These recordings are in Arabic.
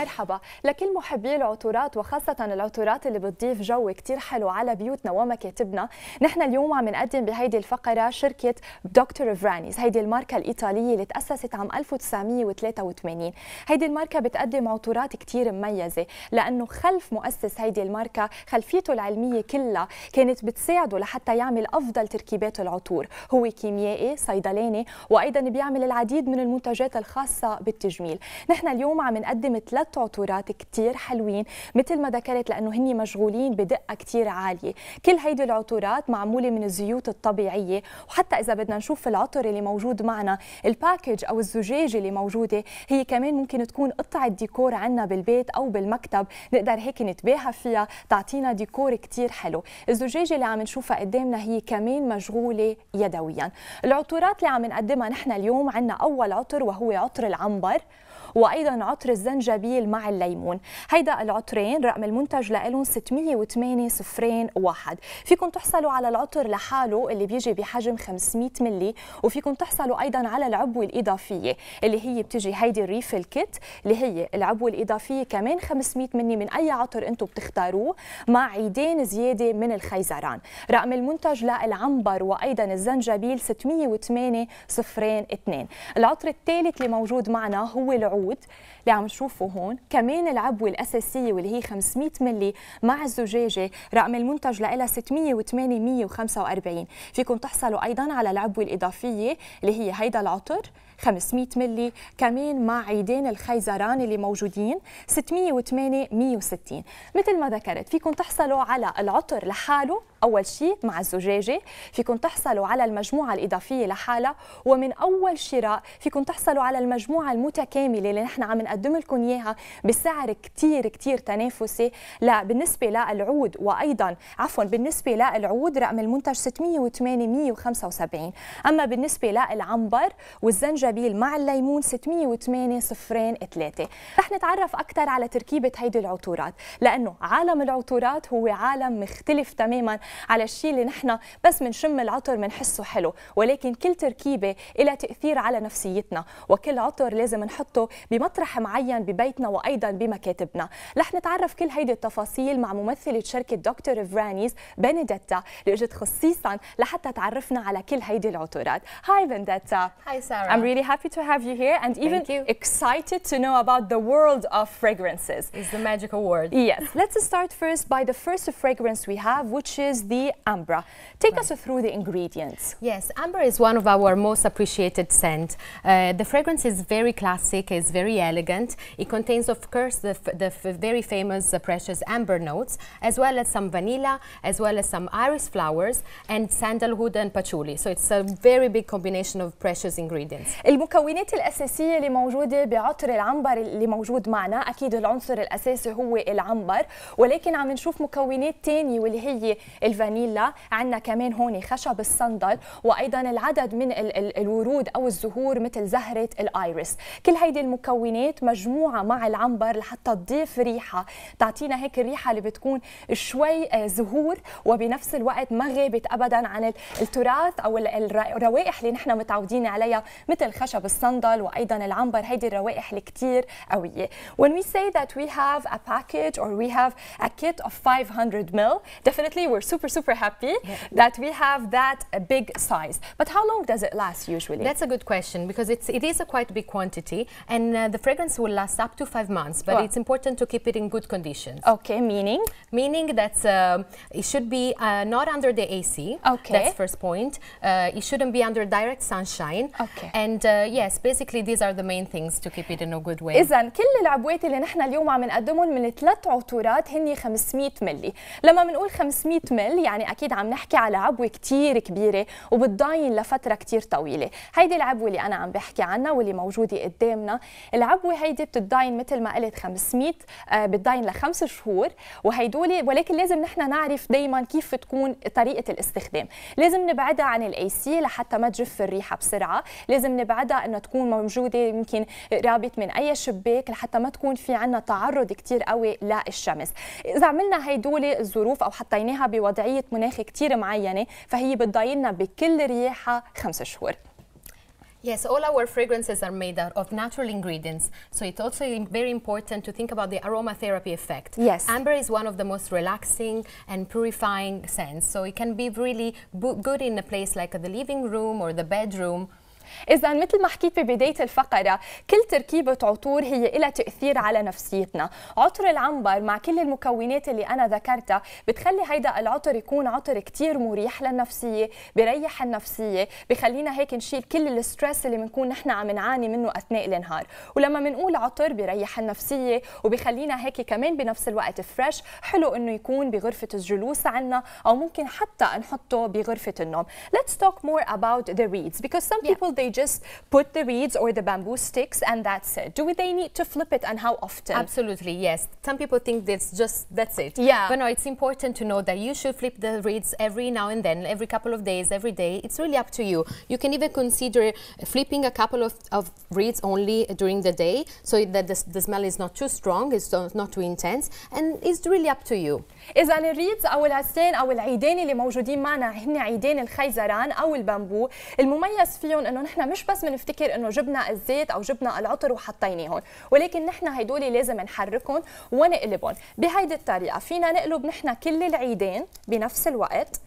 مرحبا لكل محبي العطورات وخاصة العطورات اللي بتضيف جو كتير حلو على بيوتنا ومكاتبنا نحن اليوم عم نقدم بهيدي الفقرة شركة دكتور فرانيز هيدي الماركة الإيطالية اللي تأسست عام 1983 هيدي الماركة بتقدم عطورات كتير مميزة لأنه خلف مؤسس هيدي الماركة خلفيته العلمية كلها كانت بتساعده لحتى يعمل أفضل تركيبات العطور هو كيميائي صيدلاني وأيضا بيعمل العديد من المنتجات الخاصة بالتجميل نحن اليوم عم نقدم ثلاث ثلاث عطورات كتير حلوين مثل ما ذكرت لانه هن مشغولين بدقه كتير عاليه كل هيدي العطورات معموله من الزيوت الطبيعيه وحتى اذا بدنا نشوف العطر اللي موجود معنا الباكج او الزجاجه اللي موجوده هي كمان ممكن تكون قطعه ديكور عنا بالبيت او بالمكتب نقدر هيك نتباهى فيها تعطينا ديكور كتير حلو الزجاجه اللي عم نشوفها قدامنا هي كمان مشغوله يدويا العطورات اللي عم نقدمها نحن اليوم عندنا اول عطر وهو عطر العنبر وايضا عطر الزنجبيل مع الليمون هيدا العطرين رقم المنتج لهم 608 صفرين واحد فيكم تحصلوا على العطر لحاله اللي بيجي بحجم 500 ملي وفيكم تحصلوا ايضا على العبوه الاضافيه اللي هي بتجي هيدي الريف كيت اللي هي العبوه الاضافيه كمان 500 ملي من اي عطر انتم بتختاروه مع عيدين زياده من الخيزران رقم المنتج للعنبر وايضا الزنجبيل 608 صفرين اثنين العطر الثالث اللي موجود معنا هو العود التعود اللي عم نشوفه هون كمان العبوه الاساسيه واللي هي 500 ملي مع الزجاجه رقم المنتج لها 608 145 فيكم تحصلوا ايضا على العبوه الاضافيه اللي هي هيدا العطر 500 ملي كمان مع عيدين الخيزران اللي موجودين 608 160 مثل ما ذكرت فيكم تحصلوا على العطر لحاله اول شيء مع الزجاجه فيكم تحصلوا على المجموعه الاضافيه لحالها ومن اول شراء فيكم تحصلوا على المجموعه المتكامله اللي نحن عم نقدم لكم اياها بسعر كثير كثير تنافسي لا بالنسبه للعود وايضا عفوا بالنسبه للعود رقم المنتج 608 175 اما بالنسبه للعنبر والزنجبيل الزنجبيل مع الليمون 608 صفرين 3 رح نتعرف أكثر على تركيبة هيدي العطورات لأنه عالم العطورات هو عالم مختلف تماما على الشيء اللي نحن بس بنشم العطر بنحسه حلو ولكن كل تركيبة إلى تأثير على نفسيتنا وكل عطر لازم نحطه بمطرح معين ببيتنا وأيضا بمكاتبنا رح نتعرف كل هيدي التفاصيل مع ممثلة شركة دكتور فرانيز بنديتا اللي اجت خصيصا لحتى تعرفنا على كل هيدي العطورات هاي بنيدتا هاي سارة really happy to have you here and even excited to know about the world of fragrances. It's the magical word. Yes. Let's start first by the first fragrance we have, which is the Ambra. Take right. us through the ingredients. Yes, Ambra is one of our most appreciated scents. Uh, the fragrance is very classic, it's very elegant. It contains, of course, the, the very famous uh, precious amber notes, as well as some vanilla, as well as some iris flowers, and sandalwood and patchouli. So it's a very big combination of precious ingredients. المكونات الأساسية اللي موجودة بعطر العنبر اللي موجود معنا أكيد العنصر الأساسي هو العنبر ولكن عم نشوف مكونات ثانيه واللي هي الفانيلا عندنا كمان هون خشب الصندل وأيضا العدد من ال ال الورود أو الزهور مثل زهرة الايريس كل هيدي المكونات مجموعة مع العنبر لحتى تضيف ريحة تعطينا هيك الريحة اللي بتكون شوي آه، زهور وبنفس الوقت ما غابت أبدا عن التراث أو الروائح اللي نحن متعودين عليها مثل خشب الصندل وايضا العنبر هيدي الروائح الكتير قويه when we say that we have a package or we have a kit of 500 ml definitely we're super super happy yeah. that we have that big size but how long does it last usually that's a good question because it's it is a quite big quantity and uh, the fragrance will last up to 5 months but it's important to keep it in good condition okay meaning meaning that uh, it should be uh, not under the AC okay that's first point uh, it shouldn't be under direct sunshine okay and and uh, yes basically these are the main things to keep it in a good way اذا كل العبوات اللي نحن اليوم عم نقدمهم من ثلاث عطورات هن 500 ملي لما بنقول 500 مل يعني اكيد عم نحكي على عبوه كثير كبيره وبتضاين لفتره كثير طويله هيدي العبوه اللي انا عم بحكي عنها واللي موجوده قدامنا العبوه هيدي بتضاين مثل ما قلت 500 آه بتضاين لخمس شهور وهيدول ولكن لازم نحن نعرف دائما كيف تكون طريقه الاستخدام لازم نبعدها عن الاي سي لحتى ما تجف الريحه بسرعه لازم نبعدها بعدها انه تكون موجوده يمكن قرابه من اي شباك لحتى ما تكون في عندنا تعرض كثير قوي للشمس اذا عملنا هدول الظروف او حطيناها بوضعيه مناخ كثير معينه فهي بتضايلنا بكل رياحها خمس شهور Yes, all our fragrances are made out of natural ingredients, so it's also very important to think about the aromatherapy effect. Yes. Amber is one of the most relaxing and purifying scents, so it can be really good in a place like the living room or the bedroom إذا مثل ما حكيت ببداية الفقرة كل تركيبة عطور هي لها تأثير على نفسيتنا عطر العنبر مع كل المكونات اللي أنا ذكرتها بتخلي هيدا العطر يكون عطر كتير مريح للنفسية بريح النفسية بخلينا هيك نشيل كل الستريس اللي بنكون نحن عم نعاني منه أثناء النهار ولما بنقول عطر بريح النفسية وبخلينا هيك كمان بنفس الوقت فريش حلو إنه يكون بغرفة الجلوس عنا أو ممكن حتى نحطه بغرفة النوم Let's talk more about the reeds because some people yeah. they just put the reeds or the bamboo sticks and that's it? Do they need to flip it and how often? Absolutely, yes. Some people think that's just, that's it. Yeah. But no, it's important to know that you should flip the reeds every now and then, every couple of days, every day. It's really up to you. You can even consider flipping a couple of, of reeds only during the day so that the, the smell is not too strong, it's not too intense and it's really up to you. إذا الريدز أو العسلان أو العيدان اللي موجودين معنا هن عيدان الخيزران أو البامبو المميز فيهم أنهم نحن مش بس بنفتكر انه جبنا الزيت او جبنا العطر وحطيناهم ولكن نحن هدول لازم نحركهم ونقلبهم بهيدي الطريقه فينا نقلب نحن كل العيدين بنفس الوقت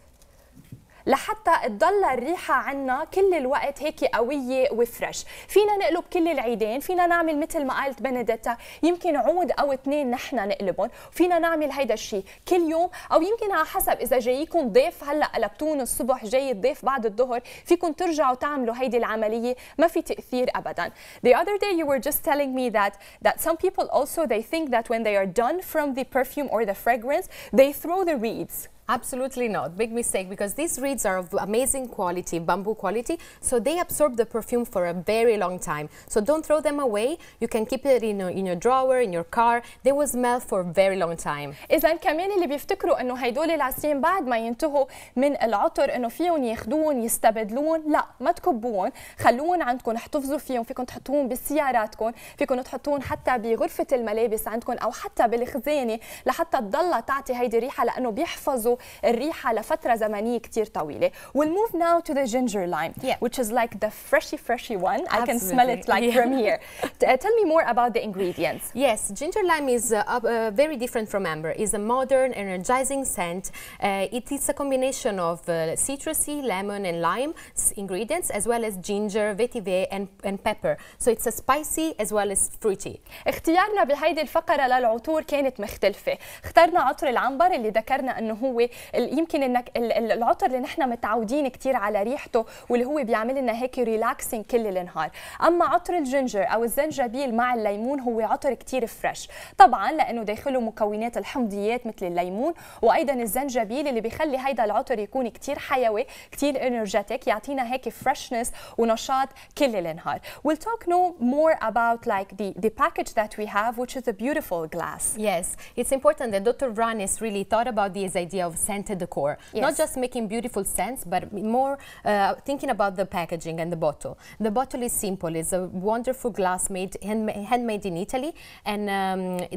لحتى تضل الريحه عنا كل الوقت هيك قويه وفرش فينا نقلب كل العيدين فينا نعمل مثل ما قالت بنديتا يمكن عود او اثنين نحن نقلبهم فينا نعمل هيدا الشيء كل يوم او يمكن على حسب اذا جايكم ضيف هلا قلبتون الصبح جاي الضيف بعد الظهر فيكم ترجعوا تعملوا هيدي العمليه ما في تاثير ابدا the other day you were just telling me that that some people also they think that when they are done from the perfume or the fragrance they throw the reeds Absolutely not. Big mistake because these reeds are of amazing quality, bamboo quality, so they absorb the perfume for a very long time. So don't throw them away. You can keep it in your, in your drawer, in your car. They will smell for a very long time. إذا كمان اللي بيفتكروا إنه هيدول العصيم بعد ما ينتهوا من العطر إنه فيهم ياخدوهم يستبدلون، لا ما تكبوهم، خلوهم عندكم احتفظوا فيهم، فيكم تحطوهم بسياراتكم، فيكم تحطوهم حتى بغرفة الملابس عندكم أو حتى بالخزانة لحتى تضلها تعطي هيدي الريحة لأنه بيحفظوا الريحه لفتره زمنيه كثير طويله we'll move now to the ginger lime yeah. which is like the freshy freshy one Absolutely. I can smell it like yeah. from here uh, tell me more about the ingredients yes ginger lime is uh, uh, very different from amber it's a modern energizing scent uh, it is a combination of uh, citrusy lemon and lime ingredients as well as ginger vetiver and, and pepper so it's a spicy as well as fruity اختيارنا بهيدي الفقره للعطور كانت مختلفه اخترنا عطر العنبر اللي ذكرنا انه هو هو يمكن انك العطر اللي نحن متعودين كثير على ريحته واللي هو بيعمل لنا هيك ريلاكسنج كل النهار اما عطر الجنجر او الزنجبيل مع الليمون هو عطر كثير فريش طبعا لانه داخله مكونات الحمضيات مثل الليمون وايضا الزنجبيل اللي بيخلي هيدا العطر يكون كثير حيوي كثير انرجيتك يعطينا هيك فريشنس ونشاط كل النهار we'll talk no more about like the the package that we have which is a beautiful glass yes it's important that Dr. Vranis really thought about this idea of of scented decor. Yes. Not just making beautiful scents, but more uh, thinking about the packaging and the bottle. The bottle is simple. It's a wonderful glass made hand, handmade in Italy, and um,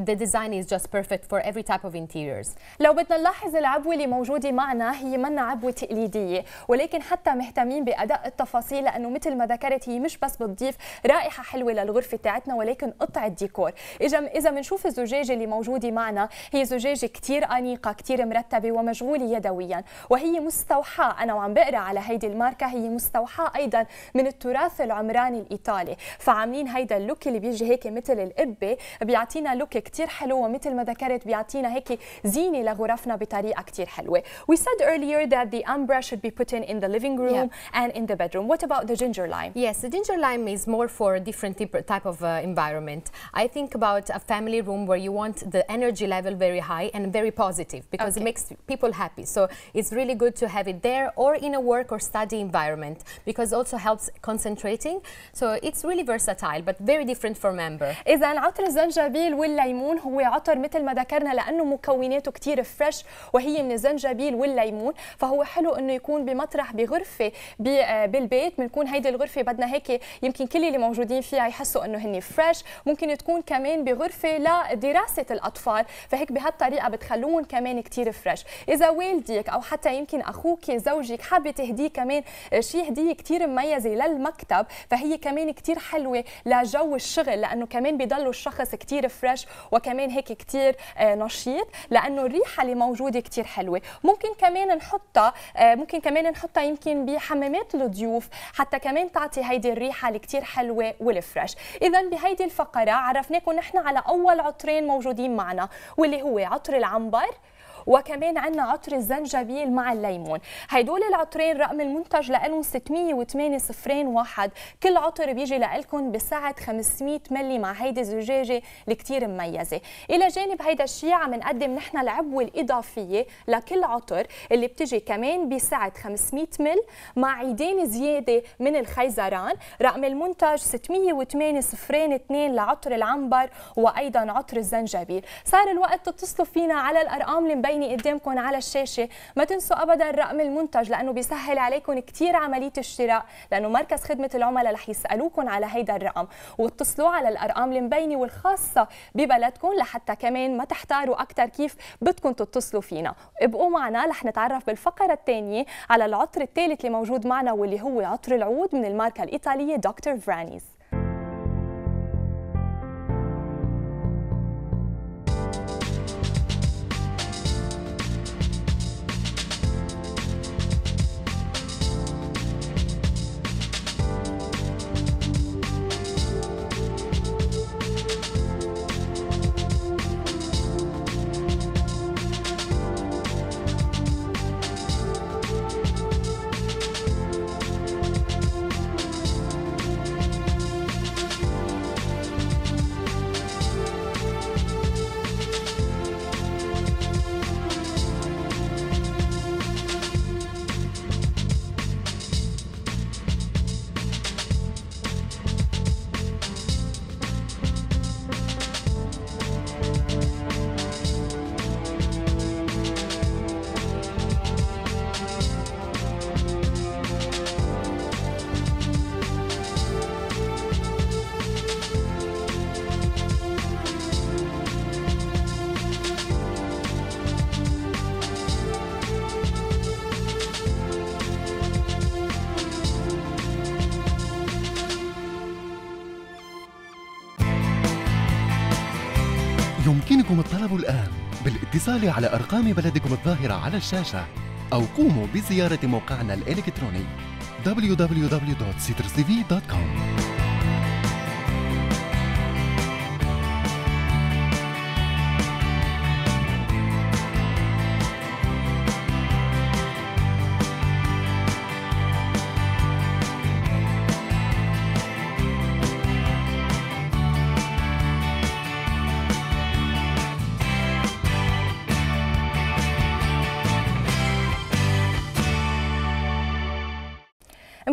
the design is just perfect for every type of interiors. لو بدنا نلاحظ العبوة اللي موجودة معنا هي منا عبوة تقليدية، ولكن حتى مهتمين بأداء التفاصيل لأنه مثل ما ذكرت هي مش بس بتضيف رائحة حلوة للغرفة تاعتنا ولكن قطعة ديكور. إذا إذا بنشوف الزجاجة اللي موجودة معنا هي زجاجة كثير أنيقة، كثير مرتبة ومن مشغولة يدويا وهي مستوحاة أنا وعم بقرأ على هيدي الماركة هي مستوحاة أيضا من التراث العمراني الإيطالي فعاملين هيدا اللوك اللي بيجي هيك مثل القبة بيعطينا لوك كتير حلو ومثل ما ذكرت بيعطينا هيك زينة لغرفنا بطريقة كتير حلوة We said earlier that the umbra should be put in in the living room yeah. and in the bedroom What about the ginger lime? Yes, the ginger lime is more for a different type of uh, environment I think about a family room where you want the energy level very high and very positive because okay. it makes people people happy. So it's really good to have it there or in a work or study environment because also helps concentrating. So it's really versatile but very different for member. إذا عطر الزنجبيل والليمون هو عطر مثل ما ذكرنا لأنه مكوناته كثير فريش وهي من الزنجبيل والليمون فهو حلو إنه يكون بمطرح بغرفة آه، بالبيت بنكون هيدي الغرفة بدنا هيك يمكن كل اللي موجودين فيها يحسوا إنه هن فريش ممكن تكون كمان بغرفة لدراسة الأطفال فهيك بهالطريقة بتخلوهم كمان كثير فريش اذا والدك او حتى يمكن اخوك زوجك حابه تهديه كمان آه، شيء هديه كثير مميزه للمكتب فهي كمان كثير حلوه لجو الشغل لانه كمان بيضلوا الشخص كثير فريش وكمان هيك كثير آه، نشيط لانه الريحه اللي موجوده كثير حلوه ممكن كمان نحطها آه، ممكن كمان نحطها يمكن بحمامات الضيوف حتى كمان تعطي هيدي الريحه اللي كثير حلوه والفريش اذا بهيدي الفقره عرفناكم نحن على اول عطرين موجودين معنا واللي هو عطر العنبر وكمان عندنا عطر الزنجبيل مع الليمون هيدول العطرين رقم المنتج لهم 608 صفرين واحد كل عطر بيجي لكم بسعه 500 ملي مع هيدي الزجاجه الكتير مميزه الى جانب هيدا الشيء عم نقدم نحن العبوه الاضافيه لكل عطر اللي بتجي كمان بسعه 500 مل مع عيدين زياده من الخيزران رقم المنتج 608 صفرين 2 لعطر العنبر وايضا عطر الزنجبيل صار الوقت تتصلوا فينا على الارقام اللي مبينة عيني قدامكم على الشاشه ما تنسوا ابدا رقم المنتج لانه بيسهل عليكم كثير عمليه الشراء لانه مركز خدمه العملاء رح يسالوكم على هيدا الرقم واتصلوا على الارقام المبينه والخاصه ببلدكم لحتى كمان ما تحتاروا اكثر كيف بدكم تتصلوا فينا ابقوا معنا رح نتعرف بالفقره الثانيه على العطر الثالث اللي موجود معنا واللي هو عطر العود من الماركه الايطاليه دكتور فرانيز يمكنكم الطلب الآن بالاتصال على أرقام بلدكم الظاهرة على الشاشة أو قوموا بزيارة موقعنا الإلكتروني www.citrustv.com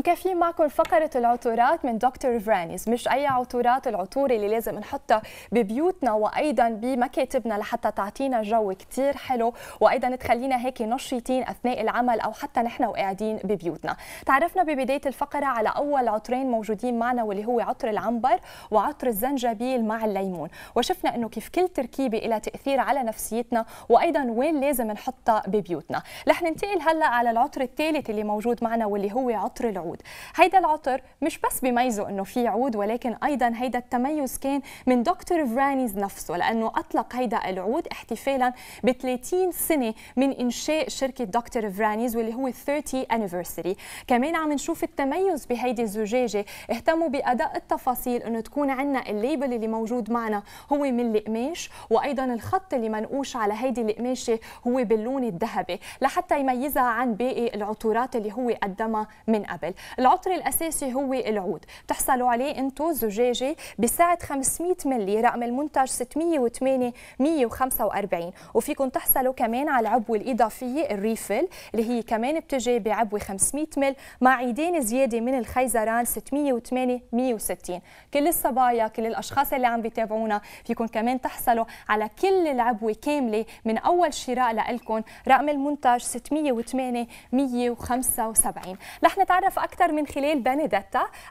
مكافيين معكم فقرة العطورات من دكتور فرانيز مش أي عطورات العطور اللي لازم نحطها ببيوتنا وأيضا بمكاتبنا لحتى تعطينا جو كتير حلو وأيضا تخلينا هيك نشيطين أثناء العمل أو حتى نحن وقاعدين ببيوتنا تعرفنا ببداية الفقرة على أول عطرين موجودين معنا واللي هو عطر العنبر وعطر الزنجبيل مع الليمون وشفنا أنه كيف كل تركيبة إلى تأثير على نفسيتنا وأيضا وين لازم نحطها ببيوتنا رح ننتقل هلأ على العطر الثالث اللي موجود معنا واللي هو عطر العود العود هيدا العطر مش بس بميزه انه في عود ولكن ايضا هيدا التميز كان من دكتور فرانيز نفسه لانه اطلق هيدا العود احتفالا ب 30 سنه من انشاء شركه دكتور فرانيز واللي هو 30 anniversary كمان عم نشوف التميز بهيدي الزجاجه اهتموا باداء التفاصيل انه تكون عندنا الليبل اللي موجود معنا هو من القماش وايضا الخط اللي منقوش على هيدي القماشه هو باللون الذهبي لحتى يميزها عن باقي العطورات اللي هو قدمها من قبل العطر الأساسي هو العود بتحصلوا عليه أنتم زجاجة بسعة 500 ملي رقم المنتج 608 145 وفيكم تحصلوا كمان على العبوة الإضافية الريفل اللي هي كمان بتجي بعبوة 500 مل مع عيدين زيادة من الخيزران 608 160 كل الصبايا كل الأشخاص اللي عم بيتابعونا فيكم كمان تحصلوا على كل العبوة كاملة من أول شراء لكم رقم المنتج 608 175 رح نتعرف أكثر أكثر من خلال بني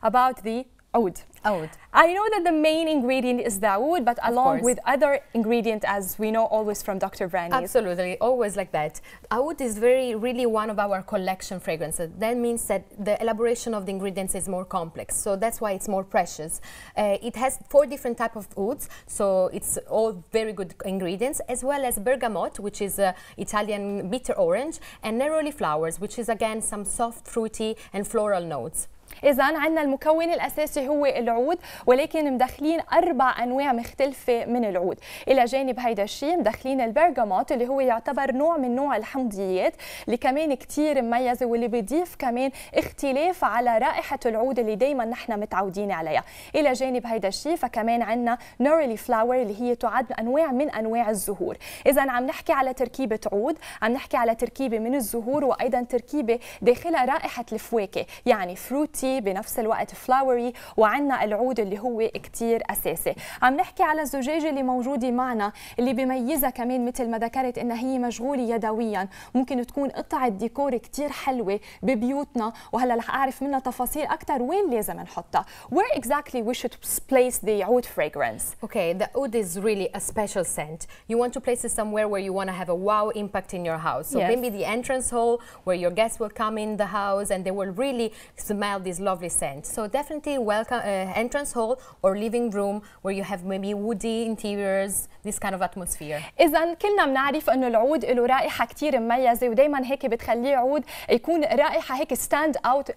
about the oud. Oud. I know that the main ingredient is the oud, but of along course. with other ingredient, as we know always from Dr. Brandy. Absolutely, always like that. Oud is very, really one of our collection fragrances. That means that the elaboration of the ingredients is more complex, so that's why it's more precious. Uh, it has four different type of ouds, so it's all very good ingredients, as well as bergamot, which is uh, Italian bitter orange, and neroli flowers, which is again some soft, fruity, and floral notes. اذا عندنا المكون الاساسي هو العود ولكن مدخلين اربع انواع مختلفه من العود الى جانب هيدا الشيء مدخلين البرغاموت اللي هو يعتبر نوع من نوع الحمضيات اللي كمان كثير مميزه واللي بيضيف كمان اختلاف على رائحه العود اللي دائما نحن متعودين عليها الى جانب هيدا الشيء فكمان عندنا نورلي فلاور اللي هي تعد انواع من انواع الزهور اذا عم نحكي على تركيبه عود عم نحكي على تركيبه من الزهور وايضا تركيبه داخلها رائحه الفواكه يعني فروتي بنفس الوقت فلاوري وعندنا العود اللي هو كثير اساسي عم نحكي على الزجاجه اللي موجوده معنا اللي بميزها كمان مثل ما ذكرت انها هي مشغوله يدويا ممكن تكون قطعه ديكور كثير حلوه ببيوتنا وهلا رح اعرف منها تفاصيل اكثر وين لازم نحطها where exactly we should place the oud fragrance okay the oud is really a special scent you want to place it somewhere where you want to have a wow impact in your house so yes. maybe the entrance hall where your guests will come in the house and they will really smell this these lovely scents. So definitely welcome uh, entrance hall or living room where you have maybe woody interiors, this kind of atmosphere. إذا كلنا بنعرف إنه العود له رائحة كثير مميزة ودائما هيك بتخليه عود يكون رائحة هيك ستاند اوت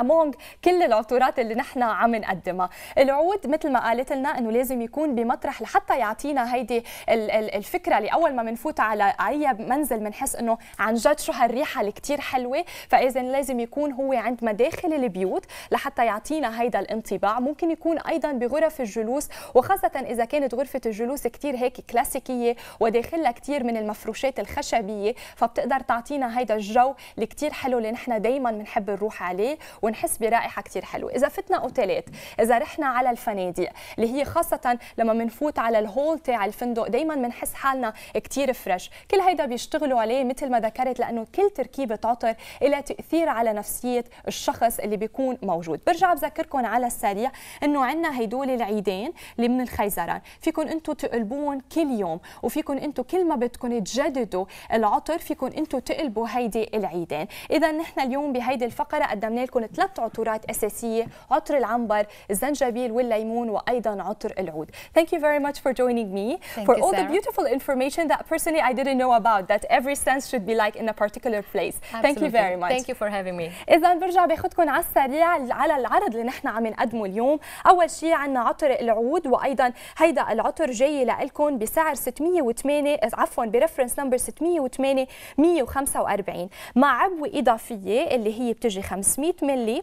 among كل العطورات اللي نحن عم نقدمها. العود مثل ما قالت لنا إنه لازم يكون بمطرح لحتى يعطينا هيدي الفكرة اللي أول ما بنفوت على أي منزل بنحس إنه عن جد شو هالريحة اللي كثير حلوة، فإذا لازم يكون هو عند مداخل البيوت موجود لحتى يعطينا هيدا الانطباع ممكن يكون ايضا بغرف الجلوس وخاصه اذا كانت غرفه الجلوس كثير هيك كلاسيكيه وداخلها كثير من المفروشات الخشبيه فبتقدر تعطينا هيدا الجو اللي كثير حلو اللي نحن دائما بنحب نروح عليه ونحس برائحه كثير حلوه اذا فتنا اوتيلات اذا رحنا على الفنادق اللي هي خاصه لما بنفوت على الهول تاع الفندق دائما بنحس حالنا كثير فريش كل هيدا بيشتغلوا عليه مثل ما ذكرت لانه كل تركيبه عطر لها تاثير على نفسيه الشخص اللي بيكون يكون موجود برجع بذكركم على السريع انه عندنا هدول العيدين اللي من الخيزران فيكم انتم تقلبون كل يوم وفيكم انتم كل ما بدكم تجددوا العطر فيكم انتم تقلبوا هيدي العيدين اذا نحن اليوم بهيدي الفقره قدمنا لكم ثلاث عطورات اساسيه عطر العنبر الزنجبيل والليمون وايضا عطر العود thank you very much for joining me thank for you, all Sarah. the beautiful information that personally I didn't know about that every sense should be like in a particular place Absolutely. thank you very much thank you for having me اذا برجع باخذكم على السريع على العرض اللي نحن عم نقدمه اليوم اول شيء عندنا عطر العود وايضا هيدا العطر جاي لكم بسعر 608 عفوا بريفرنس نمبر 608 145 مع عبوه اضافيه اللي هي بتجي 500 مللي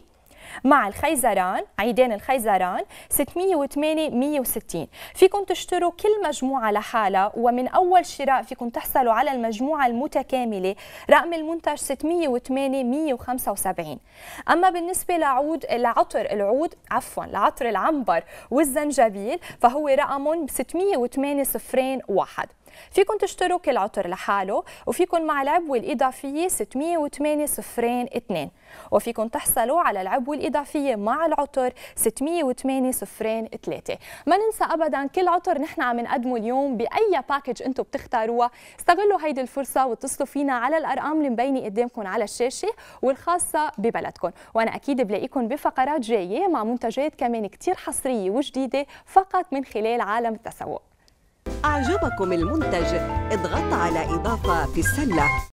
مع الخيزران عيدين الخيزران 608 160 فيكم تشتروا كل مجموعة لحالها ومن أول شراء فيكم تحصلوا على المجموعة المتكاملة رقم المنتج 608 175 أما بالنسبة لعود لعطر العود عفوا لعطر العنبر والزنجبيل فهو رقم 608 صفرين واحد فيكن تشتروا كل عطر لحاله وفيكن مع العبوة الإضافية 608 صفرين 2 وفيكن تحصلوا على العبوة الإضافية مع العطر 608 صفرين 3 ما ننسى أبدا كل عطر نحن عم نقدمه اليوم بأي باكج أنتم بتختاروها استغلوا هيدي الفرصة واتصلوا فينا على الأرقام اللي مبينة قدامكم على الشاشة والخاصة ببلدكم وأنا أكيد بلاقيكم بفقرات جاية مع منتجات كمان كتير حصرية وجديدة فقط من خلال عالم التسوق أعجبكم المنتج؟ اضغط على إضافة في السلة